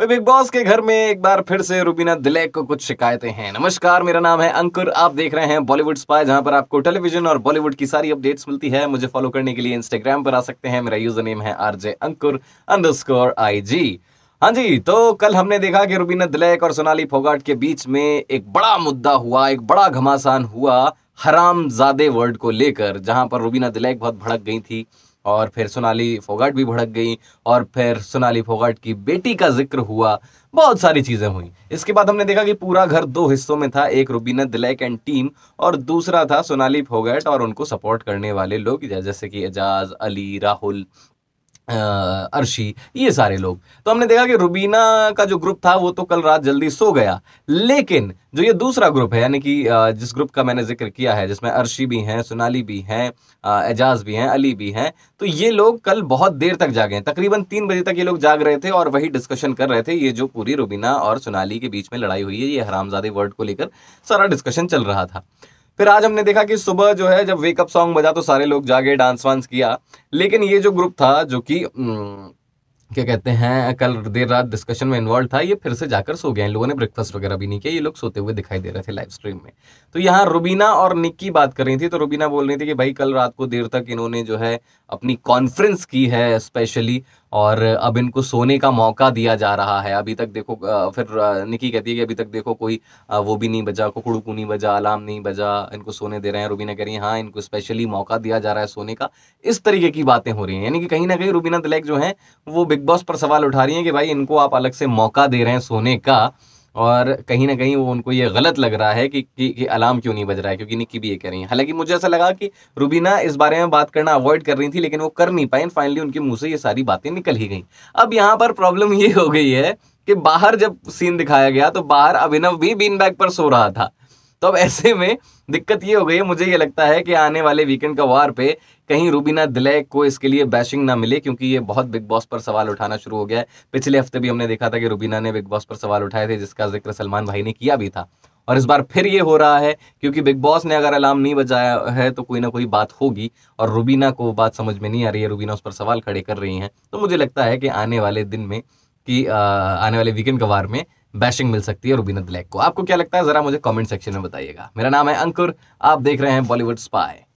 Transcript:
big boss के घर में एक बार फिर से रुबीना दिलैक को कुछ शिकायतें हैं नमस्कार मेरा नाम है अंकुर आप देख रहे हैं बॉलीवुड स्पाई जहां पर आपको टेलीविजन और बॉलीवुड की सारी अपडेट्स मिलती है मुझे फॉलो करने के लिए इंस्टाग्राम पर आ सकते हैं मेरा यूजर नेम है आरजे अंकुर अंडर हाँ जी तो कल हमने देखा कि रुबीना दिलैक और सोनाली फोगाट के बीच में एक बड़ा मुद्दा हुआ एक बड़ा घमासान हुआ जादे वर्ड को लेकर जहां पर रुबीना दिलैक बहुत भड़क गई थी और फिर सोनाली फोगाट भी भड़क गई और फिर सोनाली फोगाट की बेटी का जिक्र हुआ बहुत सारी चीज़ें हुई इसके बाद हमने देखा कि पूरा घर दो हिस्सों में था एक रुबीना दिलैक एंड टीम और दूसरा था सोनाली फोगाट और उनको सपोर्ट करने वाले लोग जैसे कि एजाज अली राहुल अर्शी ये सारे लोग तो हमने देखा कि रुबीना का जो ग्रुप था वो तो कल रात जल्दी सो गया लेकिन जो ये दूसरा ग्रुप है यानी कि जिस ग्रुप का मैंने जिक्र किया है जिसमें अर्शी भी हैं सोनाली भी हैं एजाज भी हैं अली भी हैं तो ये लोग कल बहुत देर तक जागे हैं तकरीबन तीन बजे तक ये लोग जाग रहे थे और वही डिस्कशन कर रहे थे ये जो पूरी रुबीना और सोनाली के बीच में लड़ाई हुई है ये हरामजादे वर्ड को लेकर सारा डिस्कशन चल रहा था फिर आज हमने देखा कि सुबह जो है जब वेकअप सॉन्ग बजा तो सारे लोग जागे डांस वांस किया लेकिन ये जो ग्रुप था जो कि क्या कहते हैं कल देर रात डिस्कशन में इन्वॉल्व था ये फिर से जाकर सो गया इन लोगों ने ब्रेकफास्ट वगैरह भी नहीं किया ये लोग सोते हुए दिखाई दे रहे थे लाइव स्ट्रीम में तो यहाँ रुबीना और निक की बात कर रही थी तो रुबीना बोल रही थी कि भाई कल रात को देर तक इन्होंने जो है अपनी कॉन्फ्रेंस की है स्पेशली और अब इनको सोने का मौका दिया जा रहा है अभी तक देखो फिर निकी कहती है कि अभी तक देखो कोई वो भी नहीं बजा कुकड़ू नहीं बजा अलार्म नहीं बजा इनको सोने दे रहे हैं रूबीना कह रही है हाँ इनको स्पेशली मौका दिया जा रहा है सोने का इस तरीके की बातें हो रही हैं यानी कि कहीं ना कहीं रूबीना दिलैक जो है वो बिग बॉस पर सवाल उठा रही है कि भाई इनको आप अलग से मौका दे रहे हैं सोने का और कहीं ना कहीं वो उनको ये गलत लग रहा है कि, कि, कि अलार्म क्यों नहीं बज रहा है क्योंकि निक्की भी ये कह रही है हालांकि मुझे ऐसा लगा कि रूबीना इस बारे में बात करना अवॉइड कर रही थी लेकिन वो कर नहीं पाई फाइनली उनके मुंह से ये सारी बातें निकल ही गई अब यहाँ पर प्रॉब्लम ये हो गई है कि बाहर जब सीन दिखाया गया तो बाहर अभिनव भी बीन बैग पर सो रहा था तो अब ऐसे में दिक्कत ये हो गई है मुझे ये लगता है कि आने वाले वीकेंड का वार पे कहीं रूबीना दिलै को इसके लिए बैशिंग ना मिले क्योंकि ये बहुत बिग बॉस पर सवाल उठाना शुरू हो गया है पिछले हफ्ते भी हमने देखा था कि रूबीना ने बिग बॉस पर सवाल उठाए थे जिसका जिक्र सलमान भाई ने किया भी था और इस बार फिर ये हो रहा है क्योंकि बिग बॉस ने अगर अलार्म नहीं बजाया है तो कोई ना कोई बात होगी और रूबीना को बात समझ में नहीं आ रही है रूबीना उस पर सवाल खड़े कर रही हैं तो मुझे लगता है कि आने वाले दिन में कि आने वाले वीकेंड का वार में बैशिंग मिल सकती है रुबीना दिलैक को आपको क्या लगता है जरा मुझे कमेंट सेक्शन में बताइएगा मेरा नाम है अंकुर आप देख रहे हैं बॉलीवुड स्पाई